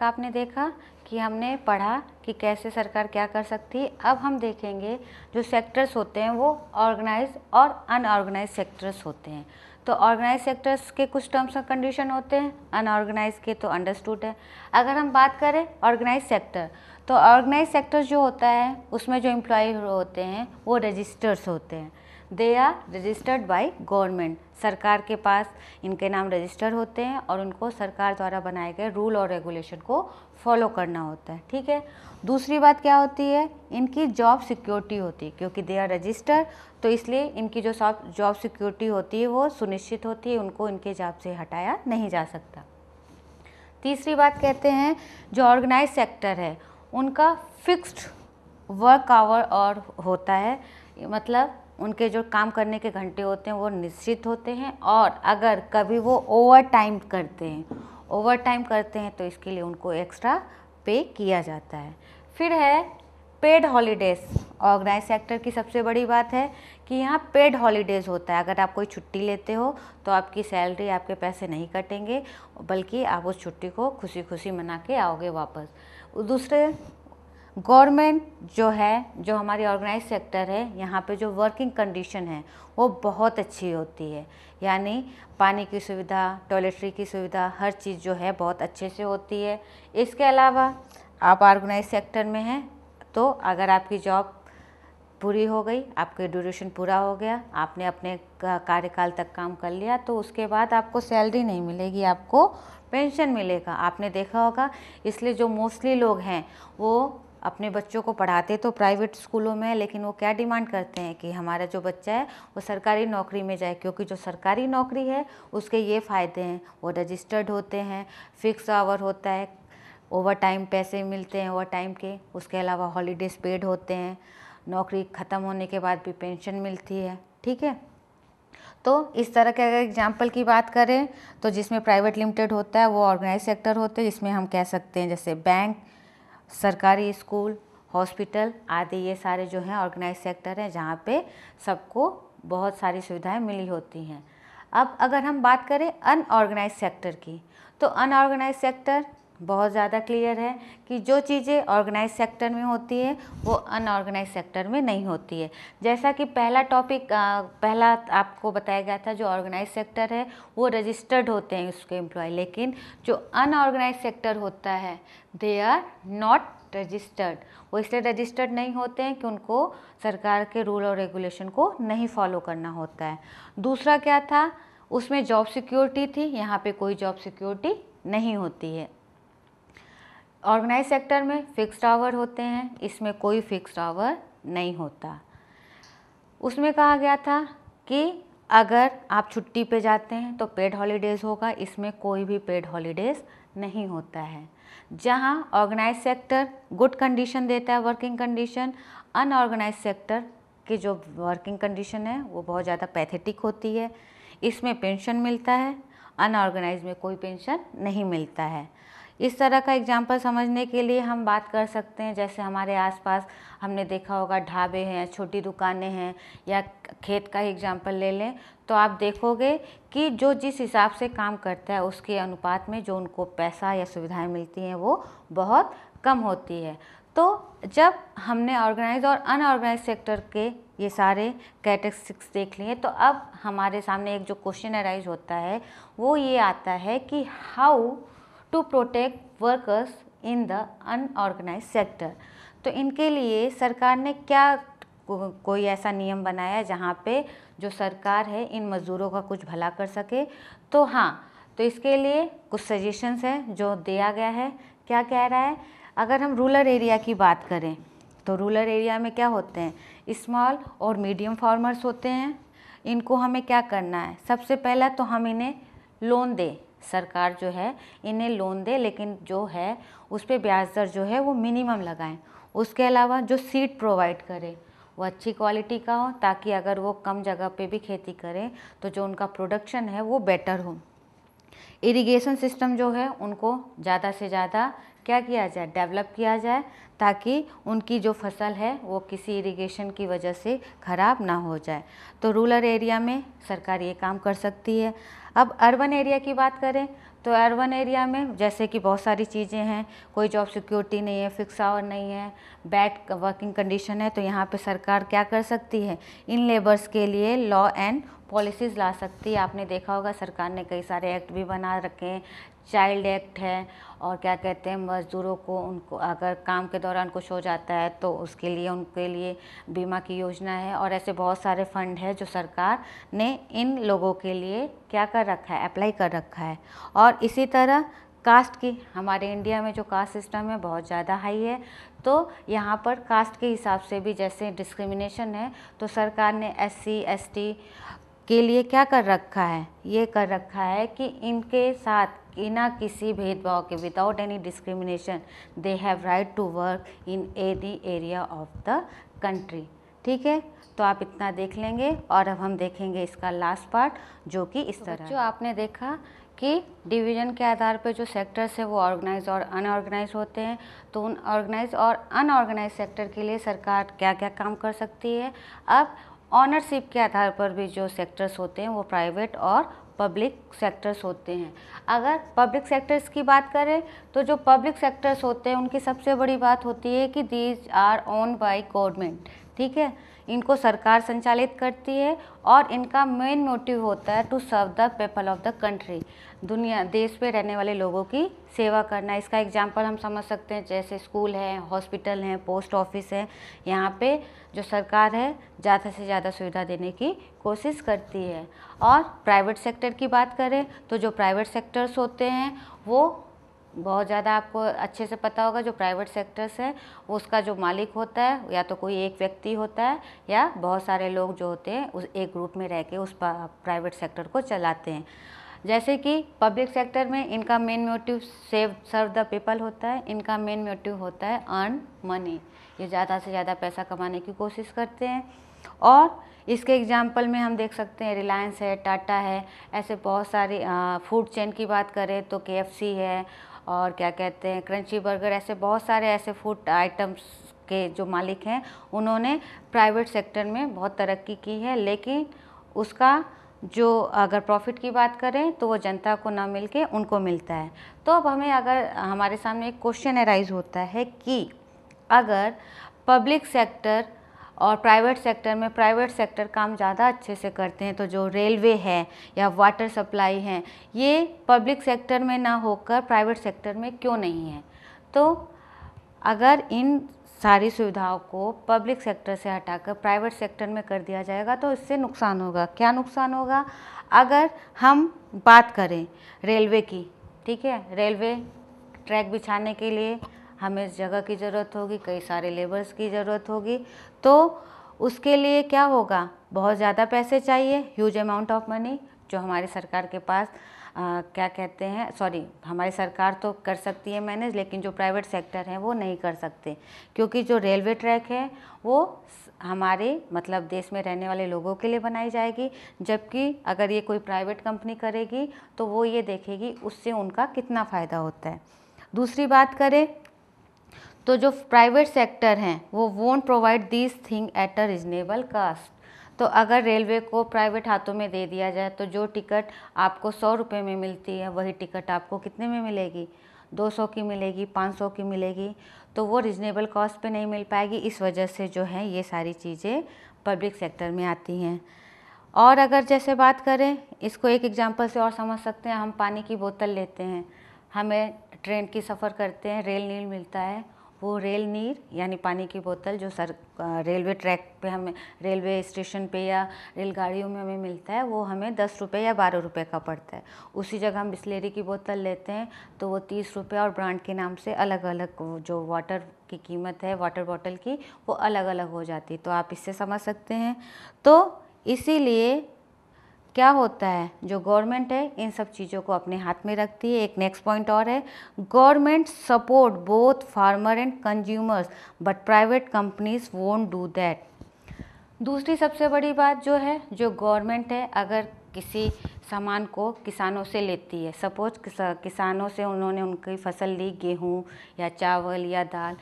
तक आपने देखा कि हमने पढ़ा कि कैसे सरकार क्या कर सकती है अब हम देखेंगे जो सेक्टर्स होते हैं वो ऑर्गेनाइज और अनऑर्गेनाइज सेक्टर्स होते हैं तो ऑर्गेनाइज सेक्टर्स के कुछ टर्म्स और कंडीशन होते हैं अनऑर्गेनाइज के तो अंडरस्टूड है अगर हम बात करें ऑर्गेनाइज सेक्टर तो ऑर्गेनाइज सेक्टर जो होता है उसमें जो एम्प्लॉय होते हैं वो रजिस्टर्स होते हैं they are registered by government सरकार के पास इनके नाम रजिस्टर होते हैं और उनको सरकार द्वारा बनाए गए रूल और रेगुलेशन को फॉलो करना होता है ठीक है दूसरी बात क्या होती है इनकी जॉब सिक्योरिटी होती है क्योंकि दे आर रजिस्टर तो इसलिए इनकी जो जॉब सिक्योरिटी होती है वो सुनिश्चित होती है उनको इनके जॉब से हटाया नहीं जा सकता तीसरी बात कहते हैं जो ऑर्गेनाइज सेक्टर है उनका फिक्स्ड वर्क आवर और होता है मतलब उनके जो काम करने के घंटे होते हैं वो निश्चित होते हैं और अगर कभी वो ओवर टाइम करते हैं ओवर टाइम करते हैं तो इसके लिए उनको एक्स्ट्रा पे किया जाता है फिर है पेड हॉलीडेज़ ऑर्गेनाइज सेक्टर की सबसे बड़ी बात है कि यहाँ पेड हॉलीडेज़ होता है अगर आप कोई छुट्टी लेते हो तो आपकी सैलरी आपके पैसे नहीं कटेंगे बल्कि आप उस छुट्टी को खुशी खुशी मना के आओगे वापस दूसरे गवर्नमेंट जो है जो हमारी ऑर्गेनाइज सेक्टर है यहाँ पे जो वर्किंग कंडीशन है वो बहुत अच्छी होती है यानी पानी की सुविधा टॉयलेटरी की सुविधा हर चीज़ जो है बहुत अच्छे से होती है इसके अलावा आप ऑर्गेनाइज सेक्टर में हैं तो अगर आपकी जॉब पूरी हो गई आपके ड्यूरेशन पूरा हो गया आपने अपने कार्यकाल तक काम कर लिया तो उसके बाद आपको सैलरी नहीं मिलेगी आपको पेंशन मिलेगा आपने देखा होगा इसलिए जो मोस्टली लोग हैं वो अपने बच्चों को पढ़ाते तो प्राइवेट स्कूलों में लेकिन वो क्या डिमांड करते हैं कि हमारा जो बच्चा है वो सरकारी नौकरी में जाए क्योंकि जो सरकारी नौकरी है उसके ये फ़ायदे हैं वो रजिस्टर्ड होते हैं फिक्स आवर होता है ओवर टाइम पैसे मिलते हैं ओवर टाइम के उसके अलावा हॉलीडेज पेड होते हैं नौकरी ख़त्म होने के बाद भी पेंशन मिलती है ठीक है तो इस तरह के अगर एग्जाम्पल की बात करें तो जिसमें प्राइवेट लिमिटेड होता है वो ऑर्गेनाइज सेक्टर होते हैं जिसमें हम कह सकते हैं जैसे बैंक सरकारी स्कूल हॉस्पिटल आदि ये सारे जो हैं ऑर्गेनाइज सेक्टर हैं जहाँ पे सबको बहुत सारी सुविधाएं मिली होती हैं अब अगर हम बात करें अनऑर्गेनाइज सेक्टर की तो अनऑर्गेनाइज सेक्टर बहुत ज़्यादा क्लियर है कि जो चीज़ें ऑर्गेनाइज सेक्टर में होती है वो अनऑर्गेनाइज सेक्टर में नहीं होती है जैसा कि पहला टॉपिक पहला आपको बताया गया था जो ऑर्गेनाइज सेक्टर है वो रजिस्टर्ड होते हैं उसके एम्प्लॉय लेकिन जो अनऑर्गेनाइज सेक्टर होता है दे आर नॉट रजिस्टर्ड वो इसलिए रजिस्टर्ड नहीं होते हैं कि उनको सरकार के रूल और रेगुलेशन को नहीं फॉलो करना होता है दूसरा क्या था उसमें जॉब सिक्योरिटी थी यहाँ पे कोई जॉब सिक्योरिटी नहीं होती है ऑर्गेनाइज सेक्टर में फिक्स्ड आवर होते हैं इसमें कोई फिक्स्ड आवर नहीं होता उसमें कहा गया था कि अगर आप छुट्टी पे जाते हैं तो पेड हॉलीडेज़ होगा इसमें कोई भी पेड हॉलीडेज़ नहीं होता है जहाँ ऑर्गेनाइज सेक्टर गुड कंडीशन देता है वर्किंग कंडीशन अनऑर्गेनाइज सेक्टर की जो वर्किंग कंडीशन है वो बहुत ज़्यादा पैथेटिक होती है इसमें पेंशन मिलता है अनऑर्गेनाइज में कोई पेंशन नहीं मिलता है इस तरह का एग्जाम्पल समझने के लिए हम बात कर सकते हैं जैसे हमारे आसपास हमने देखा होगा ढाबे हैं छोटी दुकानें हैं या खेत का ही एग्जाम्पल ले लें तो आप देखोगे कि जो जिस हिसाब से काम करता है उसके अनुपात में जो उनको पैसा या सुविधाएं मिलती हैं वो बहुत कम होती है तो जब हमने ऑर्गेनाइज और अनऑर्गेनाइज सेक्टर के ये सारे कैटेगरिक्स देख लिए तो अब हमारे सामने एक जो क्वेश्चन अराइज होता है वो ये आता है कि how to protect workers in the unorganise sector तो इनके लिए सरकार ने क्या को, कोई ऐसा नियम बनाया जहाँ पे जो सरकार है इन मज़दूरों का कुछ भला कर सके तो हाँ तो इसके लिए कुछ सजेशंस हैं जो दिया गया है क्या कह रहा है अगर हम रूरल एरिया की बात करें तो रूरल एरिया में क्या होते हैं स्मॉल और मीडियम फार्मर्स होते हैं इनको हमें क्या करना है सबसे पहला तो हम इन्हें लोन दें सरकार जो है इन्हें लोन दे लेकिन जो है उस पर ब्याज दर जो है वो मिनिमम लगाएं उसके अलावा जो सीड प्रोवाइड करें वो अच्छी क्वालिटी का हो ताकि अगर वो कम जगह पे भी खेती करें तो जो उनका प्रोडक्शन है वो बेटर हो इरिगेशन सिस्टम जो है उनको ज़्यादा से ज़्यादा क्या किया जाए डेवलप किया जाए ताकि उनकी जो फसल है वो किसी इरिगेशन की वजह से ख़राब ना हो जाए तो रूरल एरिया में सरकार ये काम कर सकती है अब अर्बन एरिया की बात करें तो अर्बन एरिया में जैसे कि बहुत सारी चीज़ें हैं कोई जॉब सिक्योरिटी नहीं है फिक्स आवर नहीं है बैड वर्किंग कंडीशन है तो यहाँ पे सरकार क्या कर सकती है इन लेबर्स के लिए लॉ एंड पॉलिसीज़ ला सकती है आपने देखा होगा सरकार ने कई सारे एक्ट भी बना रखे हैं चाइल्ड एक्ट है और क्या कहते हैं मज़दूरों को उनको अगर काम के दौरान कुछ हो जाता है तो उसके लिए उनके लिए बीमा की योजना है और ऐसे बहुत सारे फंड है जो सरकार ने इन लोगों के लिए क्या कर रखा है अप्लाई कर रखा है और इसी तरह कास्ट की हमारे इंडिया में जो कास्ट सिस्टम है बहुत ज़्यादा हाई है तो यहाँ पर कास्ट के हिसाब से भी जैसे डिस्क्रिमिनेशन है तो सरकार ने एस सी एस टी के लिए क्या कर रखा है ये कर रखा है कि इनके साथ बिना किसी भेदभाव के without any discrimination they have right to work in any area of the country ठीक है तो आप इतना देख लेंगे और अब हम देखेंगे इसका लास्ट पार्ट जो कि इस तो तरह जो आपने देखा कि डिवीजन के आधार पर जो सेक्टर्स है वो ऑर्गेनाइज और अनऑर्गेनाइज होते हैं तो उन ऑर्गेनाइज और अनऑर्गेनाइज सेक्टर के लिए सरकार क्या क्या काम कर सकती है अब ऑनरशिप के आधार पर भी जो सेक्टर्स होते हैं वो प्राइवेट और पब्लिक सेक्टर्स होते हैं अगर पब्लिक सेक्टर्स की बात करें तो जो पब्लिक सेक्टर्स होते हैं उनकी सबसे बड़ी बात होती है कि these are own by government ठीक है इनको सरकार संचालित करती है और इनका मेन मोटिव होता है to serve the people of the country दुनिया देश में रहने वाले लोगों की सेवा करना इसका एग्जाम्पल हम समझ सकते हैं जैसे स्कूल हैं हॉस्पिटल हैं पोस्ट ऑफिस है यहाँ पे जो सरकार है ज़्यादा से ज़्यादा सुविधा देने की कोशिश करती है और प्राइवेट सेक्टर की बात करें तो जो प्राइवेट सेक्टर्स होते हैं वो बहुत ज़्यादा आपको अच्छे से पता होगा जो प्राइवेट सेक्टर्स है उसका जो मालिक होता है या तो कोई एक व्यक्ति होता है या बहुत सारे लोग जो होते हैं उस एक ग्रुप में रह के उस प्राइवेट सेक्टर को चलाते हैं जैसे कि पब्लिक सेक्टर में इनका main motive save serve the people होता है इनका मेन मोटिव होता है अर्न मनी ये ज़्यादा से ज़्यादा पैसा कमाने की कोशिश करते हैं और इसके एग्जाम्पल में हम देख सकते हैं रिलायंस है टाटा है ऐसे बहुत सारे फूड चेन की बात करें तो के है और क्या कहते हैं क्रंची बर्गर ऐसे बहुत सारे ऐसे फूड आइटम्स के जो मालिक हैं उन्होंने प्राइवेट सेक्टर में बहुत तरक्की की है लेकिन उसका जो अगर प्रॉफिट की बात करें तो वो जनता को ना मिल के उनको मिलता है तो अब हमें अगर हमारे सामने एक क्वेश्चन एराइज होता है कि अगर पब्लिक सेक्टर और प्राइवेट सेक्टर में प्राइवेट सेक्टर काम ज़्यादा अच्छे से करते हैं तो जो रेलवे है या वाटर सप्लाई है ये पब्लिक सेक्टर में ना होकर प्राइवेट सेक्टर में क्यों नहीं है तो अगर इन सारी सुविधाओं को पब्लिक सेक्टर से हटाकर प्राइवेट सेक्टर में कर दिया जाएगा तो इससे नुकसान होगा क्या नुकसान होगा अगर हम बात करें रेलवे की ठीक है रेलवे ट्रैक बिछाने के लिए हमें इस जगह की ज़रूरत होगी कई सारे लेबर्स की ज़रूरत होगी तो उसके लिए क्या होगा बहुत ज़्यादा पैसे चाहिए ह्यूज अमाउंट ऑफ मनी जो हमारी सरकार के पास आ, क्या कहते हैं सॉरी हमारी सरकार तो कर सकती है मैनेज लेकिन जो प्राइवेट सेक्टर हैं वो नहीं कर सकते क्योंकि जो रेलवे ट्रैक है वो हमारे मतलब देश में रहने वाले लोगों के लिए बनाई जाएगी जबकि अगर ये कोई प्राइवेट कंपनी करेगी तो वो ये देखेगी उससे उनका कितना फ़ायदा होता है दूसरी बात करें तो जो प्राइवेट सेक्टर हैं वो won't provide this thing at a reasonable cost तो अगर रेलवे को प्राइवेट हाथों में दे दिया जाए तो जो टिकट आपको सौ रुपये में मिलती है वही टिकट आपको कितने में मिलेगी 200 की मिलेगी 500 की मिलेगी तो वो रिजनेबल कॉस्ट पे नहीं मिल पाएगी इस वजह से जो है ये सारी चीज़ें पब्लिक सेक्टर में आती हैं और अगर जैसे बात करें इसको एक एग्जांपल से और समझ सकते हैं हम पानी की बोतल लेते हैं हमें ट्रेन की सफ़र करते हैं रेल नील मिलता है वो रेल नीर यानी पानी की बोतल जो सर रेलवे ट्रैक पे हमें रेलवे स्टेशन पे या रेलगाड़ियों में हमें मिलता है वो हमें दस रुपये या बारह रुपये का पड़ता है उसी जगह हम बिस्लेरी की बोतल लेते हैं तो वो तीस रुपये और ब्रांड के नाम से अलग अलग जो वाटर की कीमत है वाटर बॉटल की वो अलग अलग हो जाती है तो आप इससे समझ सकते हैं तो इसीलिए क्या होता है जो गवर्नमेंट है इन सब चीज़ों को अपने हाथ में रखती है एक नेक्स्ट पॉइंट और है government support both farmer and consumers but private companies won't do that दूसरी सबसे बड़ी बात जो है जो गवर्नमेंट है अगर किसी सामान को किसानों से लेती है सपोज किसानों से उन्होंने उनकी फसल ली गेहूँ या चावल या दाल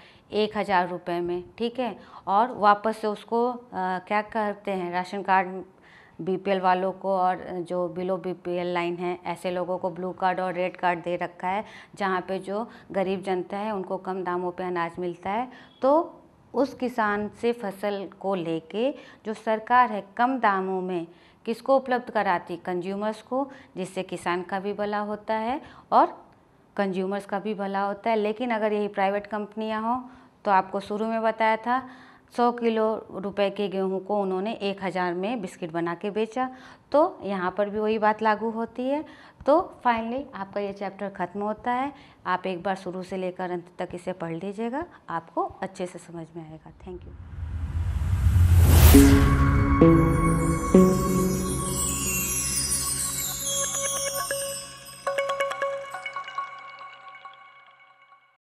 एक हज़ार रुपये में ठीक है और वापस से उसको आ, क्या करते हैं राशन कार्ड बीपीएल वालों को और जो बिलो बीपीएल लाइन है ऐसे लोगों को ब्लू कार्ड और रेड कार्ड दे रखा है जहाँ पे जो गरीब जनता है उनको कम दामों पे अनाज मिलता है तो उस किसान से फसल को लेके जो सरकार है कम दामों में किसको उपलब्ध कराती कंज्यूमर्स को जिससे किसान का भी भला होता है और कंज्यूमर्स का भी भला होता है लेकिन अगर यही प्राइवेट कंपनियाँ हों तो आपको शुरू में बताया था सौ किलो रुपए के गेहूं को उन्होंने एक हज़ार में बिस्किट बना के बेचा तो यहाँ पर भी वही बात लागू होती है तो फाइनली आपका ये चैप्टर ख़त्म होता है आप एक बार शुरू से लेकर अंत तक इसे पढ़ लीजिएगा आपको अच्छे से समझ में आएगा थैंक यू